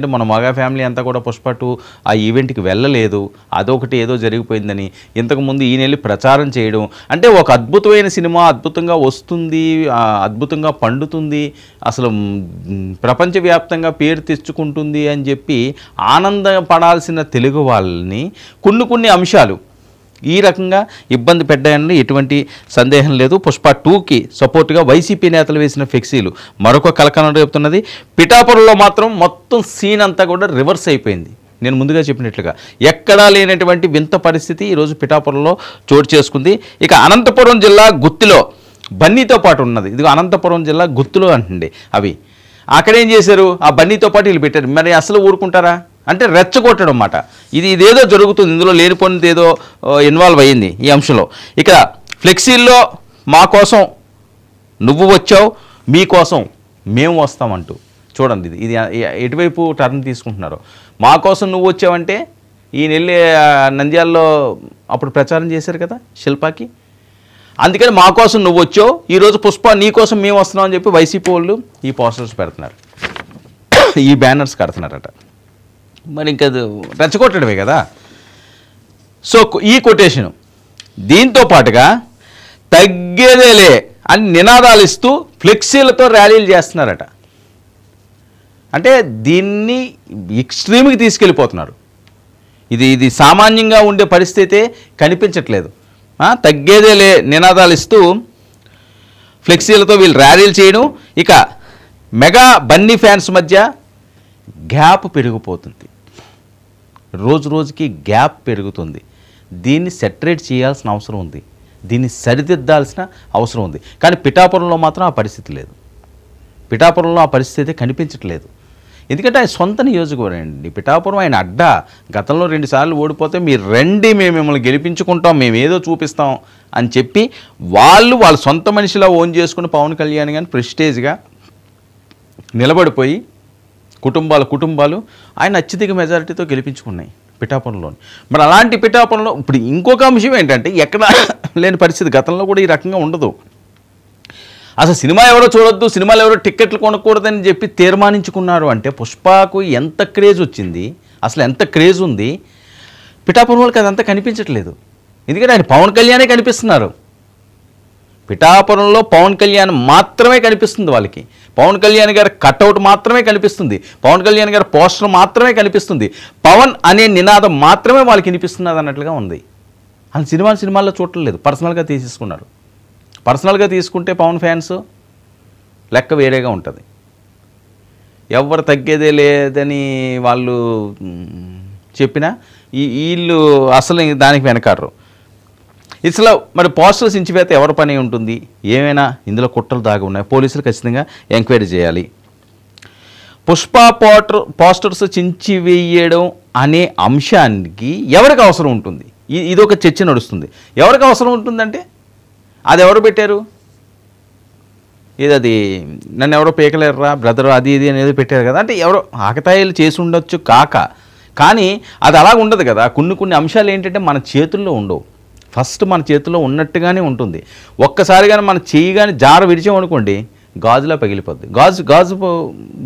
అంటే మన మగా ఫ్యామిలీ అంతా కూడా పుష్ప టూ ఆ ఈవెంట్కి వెళ్ళలేదు అదొకటి ఏదో జరిగిపోయిందని ఇంతకుముందు ఈయన వెళ్ళి ప్రచారం చేయడం అంటే ఒక అద్భుతమైన సినిమా అద్భుతంగా వస్తుంది అద్భుతంగా పండుతుంది అసలు ప్రపంచవ్యాప్తంగా పేరు తెచ్చుకుంటుంది అని చెప్పి ఆనందపడాల్సిన తెలుగు వాళ్ళని కొన్ని కొన్ని అంశాలు ఈ రకంగా ఇబ్బంది పెట్టాయని ఎటువంటి సందేహం లేదు పుష్ప టూకి సపోర్ట్గా వైసీపీ నేతలు వేసిన ఫ్లెక్సీలు మరొక కలకలం చెప్తున్నది పిఠాపురంలో మాత్రం మొత్తం సీన్ అంతా కూడా రివర్స్ అయిపోయింది నేను ముందుగా చెప్పినట్లుగా ఎక్కడా లేనటువంటి వింత పరిస్థితి ఈరోజు పిఠాపురంలో చోటు చేసుకుంది ఇక అనంతపురం జిల్లా గుత్తిలో బన్నీతో పాటు ఉన్నది ఇది అనంతపురం జిల్లా గుత్తులో అంటుండే అవి అక్కడేం చేశారు ఆ బన్నీతో పాటు వీళ్ళు పెట్టారు మరి అసలు ఊరుకుంటారా అంటే రెచ్చగొట్టడం అన్నమాట ఇది ఇదేదో జరుగుతుంది ఇందులో లేనిపోయినది ఏదో ఇన్వాల్వ్ అయ్యింది ఈ అంశంలో ఇక ఫ్లెక్సీల్లో మా కోసం నువ్వు వచ్చావు మీకోసం మేము వస్తామంటూ చూడండి ఇది ఇది ఎటువైపు టర్న్ తీసుకుంటున్నారు మా కోసం నువ్వు వచ్చావంటే ఈయన వెళ్ళి నంద్యాలలో అప్పుడు ప్రచారం చేశారు కదా శిల్పాకి అందుకని మా కోసం నువ్వు వచ్చావు ఈరోజు పుష్ప నీ కోసం మేము వస్తున్నాం అని చెప్పి వైసీపీ వాళ్ళు ఈ పోస్టర్స్ పెడుతున్నారు ఈ బ్యానర్స్ కడుతున్నారట మరి ఇంకా రెచ్చగొట్టడమే కదా సో ఈ కొటేషను దీంతో పాటుగా తగ్గేదేలే అని నినాదాలు ఇస్తూ ఫ్లెక్సీలతో ర్యాలీలు చేస్తున్నారట అంటే దీన్ని ఎక్స్ట్రీమ్కి తీసుకెళ్ళిపోతున్నారు ఇది ఇది సామాన్యంగా ఉండే పరిస్థితి కనిపించట్లేదు తగ్గేదేలే నినాదాలు ఇస్తూ ఫ్లెక్సీలతో వీళ్ళు ర్యాలీలు చేయడం ఇక మెగా బన్నీ ఫ్యాన్స్ మధ్య గ్యాప్ పెరిగిపోతుంది రోజు రోజుకి గ్యాప్ పెరుగుతుంది దీన్ని సెటరేట్ చేయాల్సిన అవసరం ఉంది దీన్ని సరిదిద్దాల్సిన అవసరం ఉంది కానీ పిఠాపురంలో మాత్రం ఆ పరిస్థితి లేదు పిఠాపురంలో ఆ పరిస్థితి అయితే కనిపించట్లేదు ఎందుకంటే ఆయన సొంత నియోజకవర్గం అండి పిఠాపురం ఆయన అడ్డా గతంలో రెండుసార్లు ఓడిపోతే మీరు రండి మేము మిమ్మల్ని గెలిపించుకుంటాం మేము ఏదో చూపిస్తాం అని చెప్పి వాళ్ళు వాళ్ళ సొంత మనిషిలా ఓన్ చేసుకుని పవన్ కళ్యాణ్ గారిని ప్రెస్టేజ్గా నిలబడిపోయి కుటుంబాలు కుటుంబాలు ఆయన అత్యధిక మెజారిటీతో గెలిపించుకున్నాయి పిఠాపురంలోని మరి అలాంటి పిఠాపురంలో ఇప్పుడు ఇంకొక అంశం ఏంటంటే ఎక్కడ లేని పరిస్థితి గతంలో కూడా ఈ రకంగా ఉండదు అసలు సినిమా ఎవరో చూడొద్దు సినిమాలు ఎవరో టిక్కెట్లు కొనకూడదని చెప్పి తీర్మానించుకున్నారు అంటే పుష్పకు ఎంత క్రేజ్ వచ్చింది అసలు ఎంత క్రేజ్ ఉంది పిఠాపురం వాళ్ళకి అదంతా కనిపించట్లేదు ఎందుకంటే ఆయన పవన్ కళ్యాణే కనిపిస్తున్నారు పిఠాపురంలో పవన్ కళ్యాణ్ మాత్రమే కనిపిస్తుంది వాళ్ళకి పవన్ కళ్యాణ్ గారి కట్అవుట్ మాత్రమే కనిపిస్తుంది పవన్ కళ్యాణ్ గారి పోస్టర్ మాత్రమే కనిపిస్తుంది పవన్ అనే నినాదం మాత్రమే వాళ్ళకి వినిపిస్తున్నది అన్నట్లుగా ఉంది అని సినిమా సినిమాల్లో చూడటం లేదు పర్సనల్గా తీసేసుకున్నారు పర్సనల్గా తీసుకుంటే పవన్ ఫ్యాన్స్ లెక్క వేరేగా ఉంటుంది ఎవరు తగ్గేదే లేదని వాళ్ళు చెప్పినా వీళ్ళు అసలు దానికి వెనకారు ఇట్లా మరి పోస్టల్ సించివేత ఎవరి పని ఉంటుంది ఏమైనా ఇందులో కుట్రలు దాగి ఉన్నాయి పోలీసులు ఖచ్చితంగా ఎంక్వైరీ చేయాలి పుష్ప పోటర్ పోస్టర్స్ చించివేయడం అనే అంశానికి ఎవరికి అవసరం ఉంటుంది ఇది ఒక చర్చ నడుస్తుంది ఎవరికి అవసరం ఉంటుందంటే అది ఎవరు పెట్టారు ఏదది నన్ను ఎవరో పీకలేరురా బ్రదర్ అది ఇది అనేది పెట్టారు కదా అంటే ఎవరో ఆకతాయిలు చేసి ఉండొచ్చు కాక కానీ అది అలాగ ఉండదు కదా కొన్ని కొన్ని అంశాలు ఏంటంటే మన చేతుల్లో ఉండవు ఫస్ట్ మన చేతిలో ఉన్నట్టుగానే ఉంటుంది ఒక్కసారిగానే మన చేయి కానీ జార విడిచామనుకోండి గాజులా పగిలిపోద్ది గాజు గాజు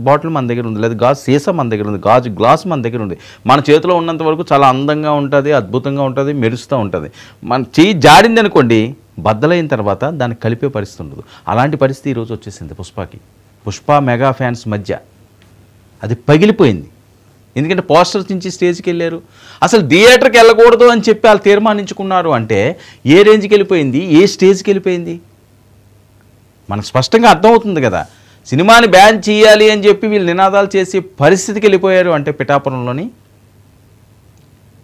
బాటిల్ మన దగ్గర ఉంది లేదా గాజు సీసా మన దగ్గర ఉంది గాజు గ్లాస్ మన దగ్గర ఉంది మన చేతిలో ఉన్నంత వరకు చాలా అందంగా ఉంటుంది అద్భుతంగా ఉంటుంది మెరుస్తూ ఉంటుంది మన చేయి జాడింది అనుకోండి బద్దలైన తర్వాత దాన్ని కలిపే పరిస్థితి ఉండదు అలాంటి పరిస్థితి ఈరోజు వచ్చేసింది పుష్పకి పుష్ప మెగా ఫ్యాన్స్ మధ్య అది పగిలిపోయింది ఎందుకంటే పోస్టర్స్ నుంచి స్టేజ్కి వెళ్ళారు అసలు థియేటర్కి వెళ్ళకూడదు అని చెప్పి వాళ్ళు తీర్మానించుకున్నారు అంటే ఏ రేంజ్కి వెళ్ళిపోయింది ఏ స్టేజ్కి వెళ్ళిపోయింది మనకు స్పష్టంగా అర్థమవుతుంది కదా సినిమాని బ్యాన్ చేయాలి అని చెప్పి వీళ్ళు నినాదాలు చేసి పరిస్థితికి వెళ్ళిపోయారు అంటే పిఠాపురంలోని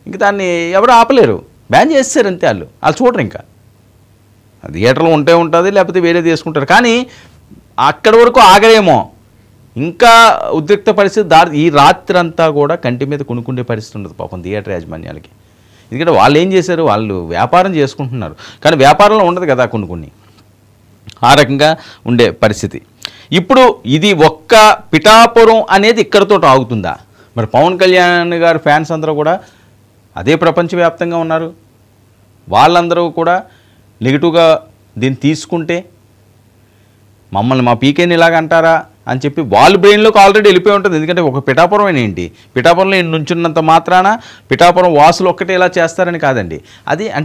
ఇంక దాన్ని ఎవరు ఆపలేరు బ్యాన్ చేస్తారు అంతే వాళ్ళు వాళ్ళు చూడరు ఇంకా థియేటర్లో ఉంటే ఉంటుంది లేకపోతే వేరే తీసుకుంటారు కానీ అక్కడి వరకు ఆగరేమో ఇంకా ఉద్రిక్త పరిస్థితి దారి ఈ రాత్రి అంతా కూడా కంటి మీద కొనుక్కుండే పరిస్థితి ఉండదు పాపం థియేటర్ యాజమాన్యాలకి ఎందుకంటే వాళ్ళు ఏం చేశారు వాళ్ళు వ్యాపారం చేసుకుంటున్నారు కానీ వ్యాపారంలో ఉండదు కదా కొన్ని కొన్ని ఆ రకంగా ఉండే పరిస్థితి ఇప్పుడు ఇది ఒక్క పిఠాపురం అనేది ఇక్కడతో ఆగుతుందా మరి పవన్ కళ్యాణ్ గారు ఫ్యాన్స్ అందరూ కూడా అదే ప్రపంచవ్యాప్తంగా ఉన్నారు వాళ్ళందరూ కూడా నెగిటివ్గా దీన్ని తీసుకుంటే మమ్మల్ని మా పీకేని ఇలాగంటారా అని చెప్పి వాళ్ళ బ్రెయిన్లోకి ఆల్రెడీ వెళ్ళిపోయి ఉంటుంది ఎందుకంటే ఒక పిఠాపురం ఏంటి పిఠాపురంలో నుంచున్నంత మాత్రాన పిఠాపురం వాసులు ఒక్కటే ఇలా చేస్తారని కాదండి అది అంటే